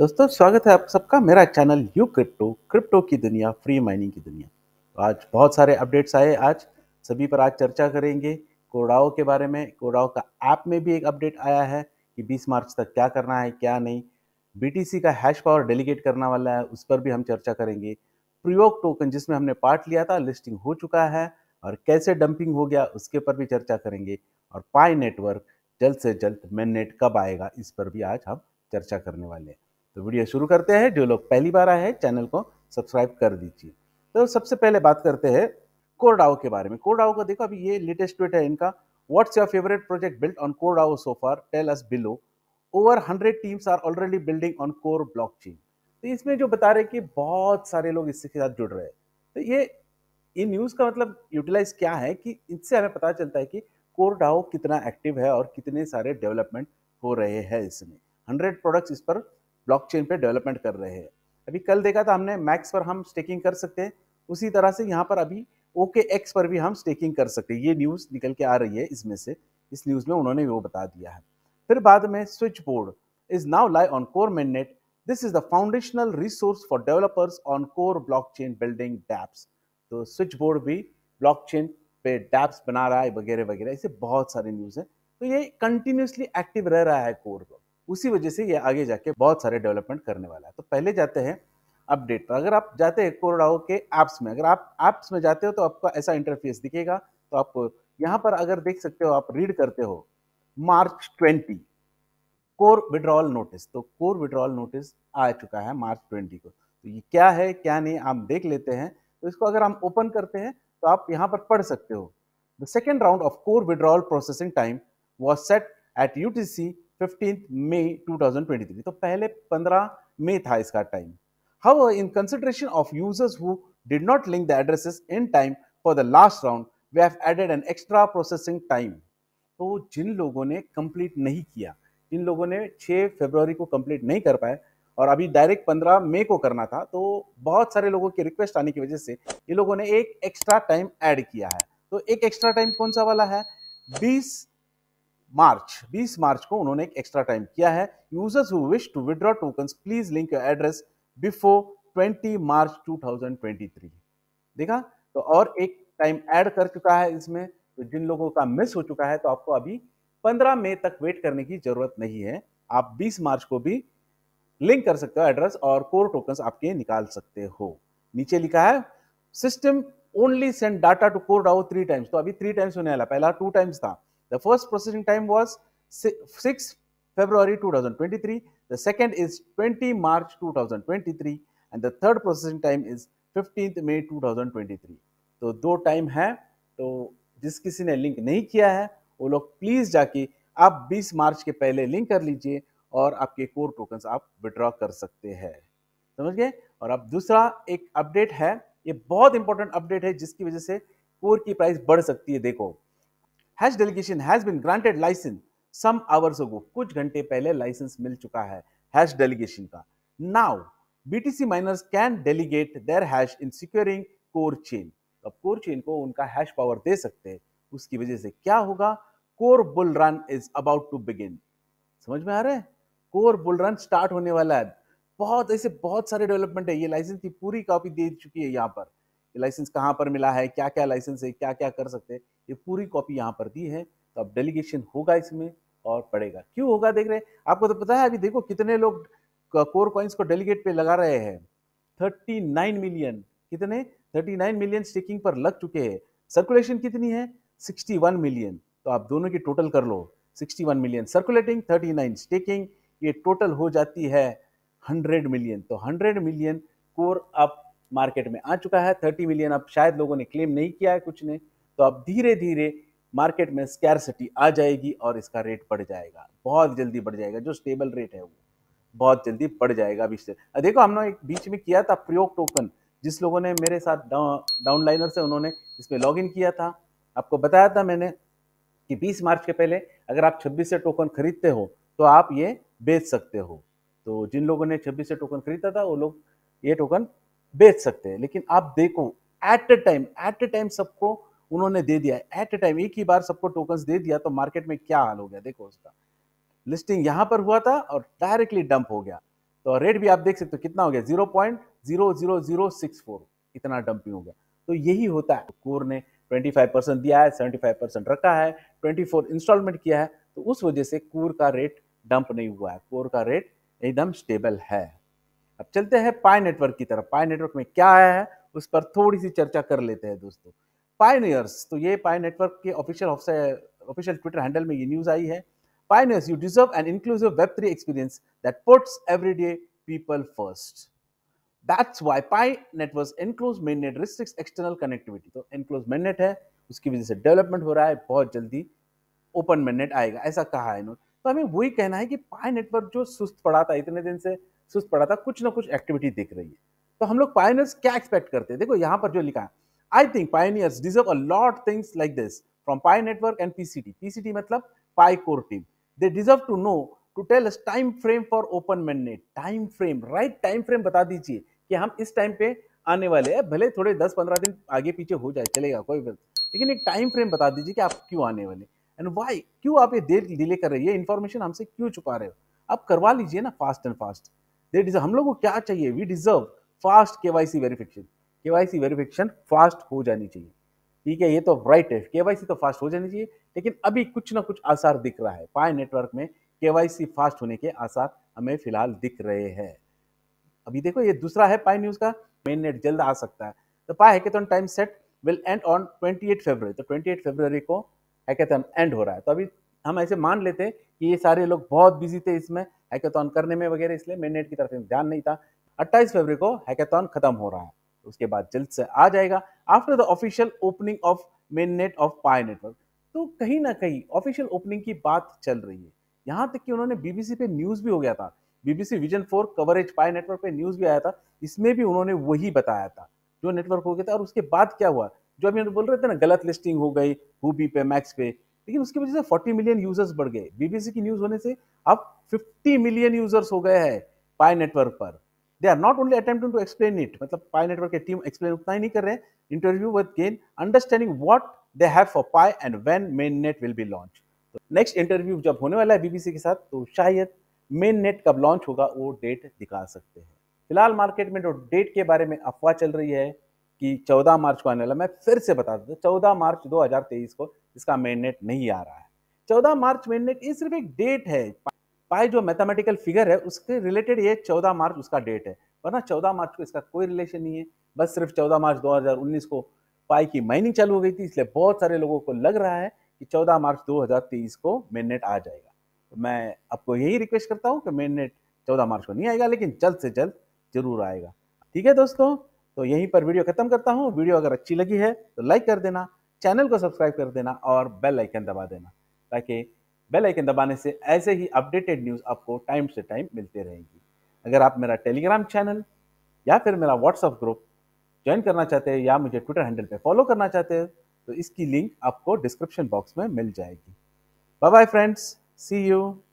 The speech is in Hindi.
दोस्तों स्वागत है आप सबका मेरा चैनल यू क्रिप्टो क्रिप्टो की दुनिया फ्री माइनिंग की दुनिया तो आज बहुत सारे अपडेट्स आए आज सभी पर आज चर्चा करेंगे कोडाओ के बारे में कोडाओ का ऐप में भी एक अपडेट आया है कि 20 मार्च तक क्या करना है क्या नहीं बीटीसी का हैश पावर डेलीगेट करना वाला है उस पर भी हम चर्चा करेंगे प्रयोग टोकन जिसमें हमने पार्ट लिया था लिस्टिंग हो चुका है और कैसे डंपिंग हो गया उसके पर भी चर्चा करेंगे और पाई नेटवर्क जल्द से जल्द मेन नेट कब आएगा इस पर भी आज हम चर्चा करने वाले हैं तो वीडियो शुरू करते हैं जो लोग पहली बार आए हैं चैनल को सब्सक्राइब कर दीजिए तो सबसे पहले बात करते हैं कोरडाओ के बारे में कोरडाओ को देखो अभी ये लेटेस्ट ट्वीट है इनका what's your favourite project build on CoreDAO so far tell us below over hundred teams are already building on Core block तो इसमें जो बता रहे कि बहुत सारे लोग इसके साथ जुड़ रहे हैं तो ये ये न्यूज़ का मतलब यूटिलाइज क्या है कि इससे हमें पता चलता है कि कोर डाओ कितना एक्टिव है और कितने सारे डेवलपमेंट हो रहे हैं इसमें हंड्रेड प्रोडक्ट्स इस पर ब्लॉकचेन पे डेवलपमेंट कर रहे हैं अभी कल देखा था हमने मैक्स पर हम स्टेकिंग कर सकते हैं उसी तरह से यहाँ पर अभी ओके एक्स पर भी हम स्टेकिंग कर सकते हैं ये न्यूज़ निकल के आ रही है इसमें से इस न्यूज़ में उन्होंने वो बता दिया है फिर बाद में switchboard is now live on Core mainnet this is the foundational resource for developers on Core blockchain building dApps तो स्विच बोर्ड भी ब्लॉक चेन पे डैप्स बना रहा है वगैरह वगैरह ऐसे बहुत सारे न्यूज़ हैं तो ये कंटिन्यूसली एक्टिव रह रहा है कोर ब्लॉक उसी वजह से ये आगे जाके बहुत सारे डेवलपमेंट करने वाला है तो पहले जाते हैं अपडेट पर अगर आप जाते हैं कोरडाओ के ऐप्स में अगर आप ऐप्स में जाते हो तो आपका ऐसा इंटरफेस दिखेगा तो आप यहाँ पर अगर देख सकते हो आप रीड करते हो March twenty Core withdrawal notice तो कोर विड्रॉल नोटिस आ चुका है मार्च ट्वेंटी को तो ये क्या है क्या नहीं आप देख लेते हैं तो इसको अगर हम ओपन करते हैं तो आप यहाँ पर पढ़ सकते हो the second round of Core withdrawal processing time was set at U T C fifteen May three तो पहले पंद्रह मई था इसका time how in consideration of users who did not link the addresses in time for the last round we have added an extra processing time तो जिन लोगों ने कंप्लीट नहीं किया जिन लोगों ने 6 फरवरी को कंप्लीट नहीं कर पाए और अभी डायरेक्ट 15 मई को करना था तो बहुत सारे लोगों की रिक्वेस्ट आने की वजह से ये लोगों ने एक एक्स्ट्रा टाइम ऐड किया है तो एक एक्स्ट्रा टाइम कौन सा वाला है 20 मार्च 20 मार्च को उन्होंने एक एक्स्ट्रा टाइम किया है users who wish to withdraw token please link your address before 20 March 2023 देखा तो और एक टाइम ऐड कर चुका है इसमें तो जिन लोगों का मिस हो चुका है तो आपको अभी 15 मई तक वेट करने की जरूरत नहीं है आप 20 मार्च को भी लिंक कर सकते हो एड्रेस और कोर टोकन आपके निकाल सकते हो नीचे लिखा है system only send data to Core DAO three times तो अभी थ्री टाइम्स होने वाला पहला टू टाइम्स था The first processing time was 6 February 2023, the second is 20 March 2023 and the third processing time is 15th May 2023. तो दो टाइम है तो जिस किसी ने लिंक नहीं किया है वो लोग प्लीज़ जाके आप 20 मार्च के पहले लिंक कर लीजिए और आपके कोर टोकन्स आप विड्रॉ कर सकते हैं समझ गए और अब दूसरा एक अपडेट है ये बहुत इंपॉर्टेंट अपडेट है जिसकी वजह से कोर की प्राइस बढ़ सकती है देखो has delegation has been granted licence some hours ago कुछ घंटे पहले लाइसेंस मिल चुका है हैश डेलीगेशन का now BTC miners can delegate their hash in securing Core chain अब कोर चेन को उनका हैश पावर दे सकते हैं उसकी वजह से क्या होगा Core bull run is about to begin समझ में आ रहा है कोर बुल रन स्टार्ट होने वाला है बहुत ऐसे बहुत सारे डेवलपमेंट है ये लाइसेंस की पूरी कॉपी दे चुकी है यहाँ पर ये लाइसेंस कहाँ पर मिला है क्या क्या लाइसेंस है क्या क्या कर सकते हैं ये पूरी कॉपी यहाँ पर दी है तो अब डेलीगेशन होगा इसमें और पड़ेगा क्यों होगा देख रहे हैं आपको तो पता है अभी देखो कितने लोग कोर कॉइन्स को डेलीगेट पे लगा रहे हैं थर्टी नाइन मिलियन कितने थर्टी नाइन मिलियन स्टेकिंग पर लग चुके हैं सर्कुलेशन कितनी है सिक्सटी वन मिलियन तो आप दोनों की टोटल कर लो sixty one million circulating thirty nine staking ये टोटल हो जाती है हंड्रेड मिलियन तो हंड्रेड मिलियन कोर अब मार्केट में आ चुका है थर्टी मिलियन अब शायद लोगों ने क्लेम नहीं किया है कुछ ने तो अब धीरे धीरे मार्केट में स्कैरसिटी आ जाएगी और इसका रेट बढ़ जाएगा बहुत जल्दी बढ़ जाएगा जो स्टेबल रेट है वो बहुत जल्दी बढ़ जाएगा अभी से देखो हमने एक बीच में किया था प्रयोग टोकन जिस लोगों ने मेरे साथ डाउन लाइनर से उन्होंने इसमें लॉग किया था आपको बताया था मैंने कि 20 मार्च के पहले अगर आप 26 से टोकन खरीदते हो तो आप ये बेच सकते हो तो जिन लोगों ने 26 से टोकन खरीदा था वो लोग ये टोकन बेच सकते हैं लेकिन आप देखो at a time at a time सबको उन्होंने दे दिया एट ए टाइम एक ही बार सबको टोकन दे दिया तो मार्केट में क्या हाल हो गया देखो उसका लिस्टिंग यहां पर हुआ था और डायरेक्टली डंप हो गया तो रेट भी आप देख सकते हो कितना हो गया zero point zero zero zero six four इतना डंपिंग हो गया तो यही होता है कोर ने ट्वेंटी फाइव परसेंट दिया है सेवेंटी फाइव परसेंट रखा है ट्वेंटी फोर इंस्टॉलमेंट किया है तो उस वजह से कोर का रेट डंप नहीं हुआ है कोर का रेट एकदम स्टेबल है अब चलते हैं पाई नेटवर्क की तरफ पाई नेटवर्क में क्या आया है उस पर थोड़ी सी चर्चा कर लेते हैं दोस्तों पायनियर्स तो ये पाय नेटवर्क के ऑफिशियल ऑफिशियल ट्विटर हैंडल में ये न्यूज़ आई है pioneers you deserve an inclusive web3 experience that puts people first that's why Pi network networks mainnet restricts external connectivity तो मेन नेट है उसकी वजह से डेवलपमेंट हो रहा है बहुत जल्दी ओपन नेट आएगा ऐसा कहा है इन्होंने तो हमें वही कहना है कि पाई नेटवर्क जो सुस्त पड़ा था इतने दिन से सुस्त पड़ा था कुछ ना कुछ एक्टिविटी दिख रही है तो हम लोग पाइनर्स क्या एक्सपेक्ट करते हैं देखो यहाँ पर जो लिखा है I think pioneers deserve a lot things like this from Pi Network and PCT. PCT मतलब Pi Core team. They deserve to know to tell us time frame for open mandate. Time frame, right time frame बता दीजिए कि हम इस time पे आने वाले हैं भले थोड़े 10-15 दिन आगे पीछे हो जाए चलेगा कोई बात लेकिन एक टाइम फ्रेम बता दीजिए कि आप क्यों आने वाले एंड वाई क्यों आप ये देर डिले कर रहे हैं ये इन्फॉर्मेशन हमसे क्यों छुपा रहे हो आप करवा लीजिए ना fast and fast they deserve हम लोग को क्या चाहिए we deserve fast K Y C KYC verification fast हो जानी चाहिए ठीक है ये तो राइट है केवाईसी तो फास्ट हो जानी चाहिए लेकिन अभी कुछ ना कुछ आसार दिख रहा है पाए नेटवर्क में केवाईसी फास्ट होने के आसार हमें फिलहाल दिख रहे हैं अभी देखो ये दूसरा है पाए न्यूज़ का मेन नेट जल्द आ सकता है तो पाए है तो time set will end on twenty eight February तो ट्वेंटी एट फेबर को हैकेथन एंड हो रहा है तो अभी हम ऐसे मान लेते हैं कि ये सारे लोग बहुत बिजी थे इसमें हैकेथन करने में वगैरह इसलिए मेन नेट की तरफ ध्यान नहीं था अट्ठाईस फेबर को हैकेथन खत्म हो रहा है उसके बाद जल्द से आ जाएगा after the official opening of mainnet of Pi network तो कहीं ना कहीं ऑफिशियल ओपनिंग की बात चल रही है यहाँ तक कि उन्होंने बीबीसी पे न्यूज़ भी हो गया था BBC vision four coverage Pi network पे न्यूज़ भी आया था इसमें भी उन्होंने वही बताया था जो नेटवर्क हो गया था और उसके बाद क्या हुआ जो अभी बोल रहे थे ना गलत लिस्टिंग हो गई हुबी पे मैक्स पे लेकिन उसकी वजह से 40 मिलियन यूजर्स बढ़ गए बीबीसी की न्यूज़ होने से अब 50 मिलियन यूजर्स हो गए हैं पाए नेटवर्क पर they are not only attempting to explain it मतलब पाई नेटवर्क के टीम एक्सप्लेन उतना ही नहीं कर रहे हैं interview with gain understanding what they have for Pi and when mainnet will be launch next interview जब होने वाला है बीबीसी के साथ तो शायद मेन नेट कब लॉन्च होगा वो डेट दिखा सकते हैं फिलहाल मार्केट में जो डेट के बारे में अफवाह चल रही है कि 14 मार्च को आने वाला मैं फिर से बता दूँ चौदह मार्च 2023 को इसका मेन नेट नहीं आ रहा है 14 मार्च मेन नेट ये सिर्फ एक डेट है पाई जो मैथमेटिकल फिगर है उसके रिलेटेड ये चौदह मार्च उसका डेट है वरना चौदह मार्च को इसका कोई रिलेशन नहीं है बस सिर्फ चौदह मार्च 2019 को पाई की माइनिंग चालू हो गई थी इसलिए बहुत सारे लोगों को लग रहा है कि 14 मार्च 2023 को मेननेट आ जाएगा तो मैं आपको यही रिक्वेस्ट करता हूँ कि मेननेट 14 मार्च को नहीं आएगा लेकिन जल्द से जल्द जरूर आएगा ठीक है दोस्तों तो यहीं पर वीडियो खत्म करता हूँ वीडियो अगर अच्छी लगी है तो लाइक कर देना चैनल को सब्सक्राइब कर देना और बेल आइकन दबा देना ताकि बेल आइकन दबाने से ऐसे ही अपडेटेड न्यूज़ आपको टाइम से टाइम मिलते रहेगी अगर आप मेरा टेलीग्राम चैनल या फिर मेरा व्हाट्सअप ग्रुप ज्वाइन करना चाहते हैं या मुझे ट्विटर हैंडल पे फॉलो करना चाहते हैं तो इसकी लिंक आपको डिस्क्रिप्शन बॉक्स में मिल जाएगी bye bye friends see you